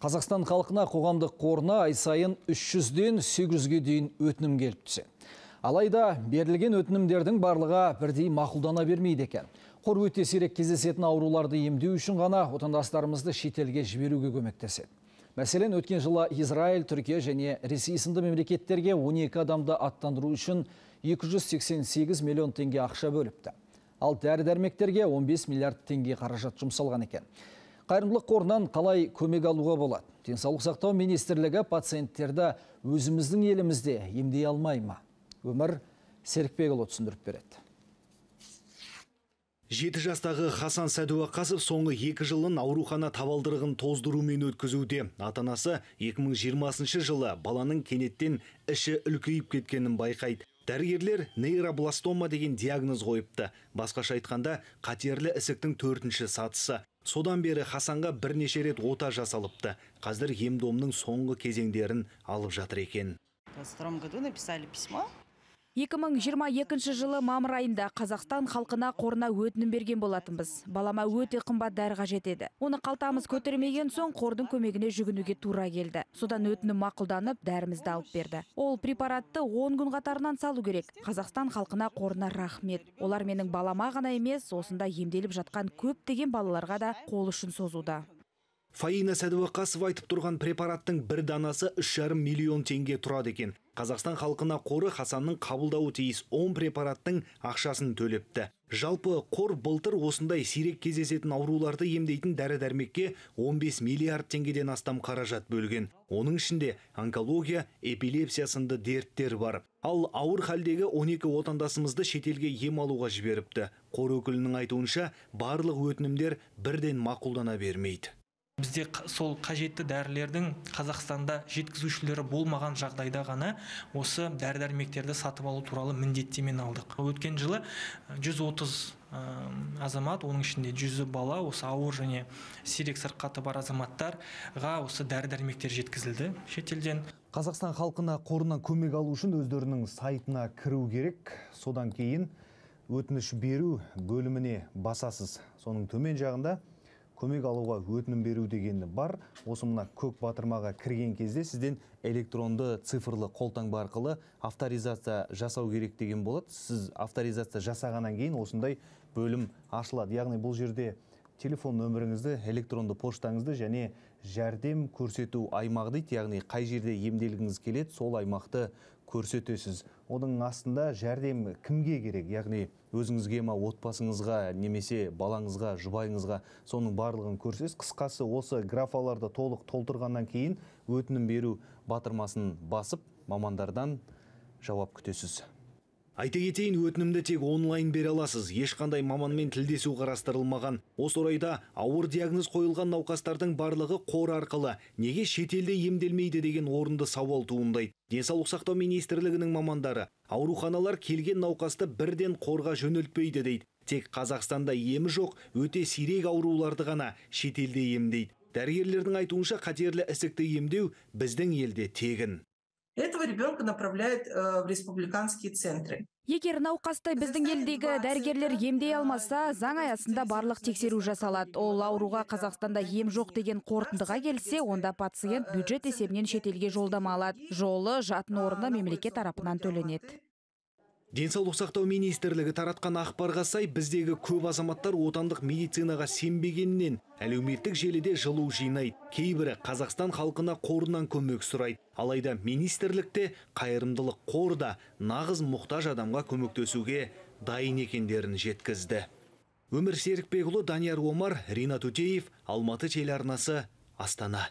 Қазақстан халқына қоғамдық қорына ай 300-ден 800-ге дейін өтінім келіп түсе. Алайда берілген өтінімдердің барлыға бірдей мақұлдана бермейді екен. Қор өте сирек кездесетін ауруларды емдеу үшін ғана отандастарымызды шетелге жіберуге көмектеседі. Мәселен, өткен жылы Израиль, Түркия және Ресей сынды мемлекеттерге 12 адамды аттандыру үшін 288 миллион теңге ақша бөліпті. Ал дәрі-дәрмектерге 15 миллиард теңге қаражат жұмсалған екен қайырымдылық қорынан қалай көмек алуға болады денсаулық сақтау министрлігі пациенттерді өзіміздің елімізде емдей алмай ма өмір серікбекұлы түсіндіріп береді жеті жастағы хасан сәдуақасов соңғы екі жылын аурухана табалдырығын тоздырумен өткізуде ата анасы 2020 жылы баланың кенеттен іші үлкейіп кеткенін байқайды дәрігерлер нейробластома деген диагноз қойыпты басқаша айтқанда қатерлі ісіктің төртінші сатысы содан бері хасанға бірнеше рет ота жасалыпты қазір емдомның соңғы кезеңдерін алып жатыр екен в году написали письмо 2022 жылы мамыр айында Қазақстан халқына қорына өтінім берген болатынбыз. Балама өте қымбат дәрі қажет еді. Оны қалтамыз көтермеген соң қордың көмегіне жүгінуге тура келді. Содан өтінім мақұлданып, дәрімізді алып берді. Ол препаратты 10 күн қатарынан салу керек. Қазақстан халқына қорына рахмет. Олар менің балама ғана емес, осында емделіп жатқан көптеген балаларға да қол ұшын созуда. Фаина Сәдуақасова айтып тұрған препараттың бір данасы 3,5 миллион теңге тұрады екен. Қазақстан халқына қоры Хасанның қабылдауы тиіс 10 препараттың ақшасын төлепті. Жалпы қор бұлтыр осындай сирек кезесетін ауруларды емдейтін дәрі-дәрмекке 15 миллиард теңгеден астам қаражат бөлген. Оның ішінде онкология, эпилепсиясынды дерттер бар. Ал ауыр халдегі 12 отандасымызды шетелге ем алуға жіберіпті. Қор өкілінің айтуынша барлық өтінімдер бірден мақұлдана бермейді бізде сол қажетті дәрілердің қазақстанда жеткізушілері болмаған жағдайда ғана осы дәрі дәрмектерді сатып алу туралы міндеттемен алдық өткен жылы 130 азамат оның ішінде жүзі бала осы ауыр және сирек сырқаты бар азаматтарға осы дәрі дәрмектер жеткізілді шетелден қазақстан халқына қорынан көмек алу үшін өздерінің сайтына кіру керек содан кейін өтініш беру бөліміне басасыз соның төмен жағында көмек алуға өтінім беру дегені бар осы мына көк батырмаға кірген кезде сізден электронды цифрлы қолтаңба арқылы авторизация жасау керек деген болады сіз авторизация жасағаннан кейін осындай бөлім ашылады яғни бұл жерде телефон нөміріңізді электронды поштаңызды және жәрдем көрсету аймағы дейді яғни қай жерде емделгіңіз келеді сол аймақты көрсетесіз оның астында жәрдем кімге керек яғни өзіңізге ма отбасыңызға немесе балаңызға жұбайыңызға соның барлығын көрсетесіз қысқасы осы графаларды толық толтырғаннан кейін өтінім беру батырмасын басып мамандардан жауап күтесіз айта кетейін өтінімді тек онлайн бере аласыз ешқандай маманмен тілдесу қарастырылмаған осы орайда ауыр диагноз қойылған науқастардың барлығы қор арқылы неге шетелде емделмейді деген орынды сауал туындайды денсаулық сақтау министрлігінің мамандары ауруханалар келген науқасты бірден қорға жөнелтпейді дейді тек қазақстанда емі жоқ өте сирек ауруларды ғана шетелде емдейді дәрігерлердің айтуынша қатерлі ісікті емдеу біздің елде тегін этого ребенка направляют э, в республиканские центры егер науқасты біздің елдегі дәрігерлер емдей алмаса заң аясында барлық тексеру жасалады ол ауруға қазақстанда ем жоқ деген қорытындыға келсе онда пациент бюджет есебінен э, шетелге жолдама алады жолы жатын орны мемлекет тарапынан төленеді денсаулық сақтау министрлігі таратқан ақпарға сай біздегі көп азаматтар отандық медицинаға сенбегеннен әлеуметтік желіде жылу жинайды кейбірі қазақстан халқына қорынан көмек сұрайды алайда министрлікте қайырымдылық қор да нағыз мұқтаж адамға көмектесуге дайын екендерін жеткізді өмір серікбекұлы данияр омар ринат утеев алматы телеарнасы астана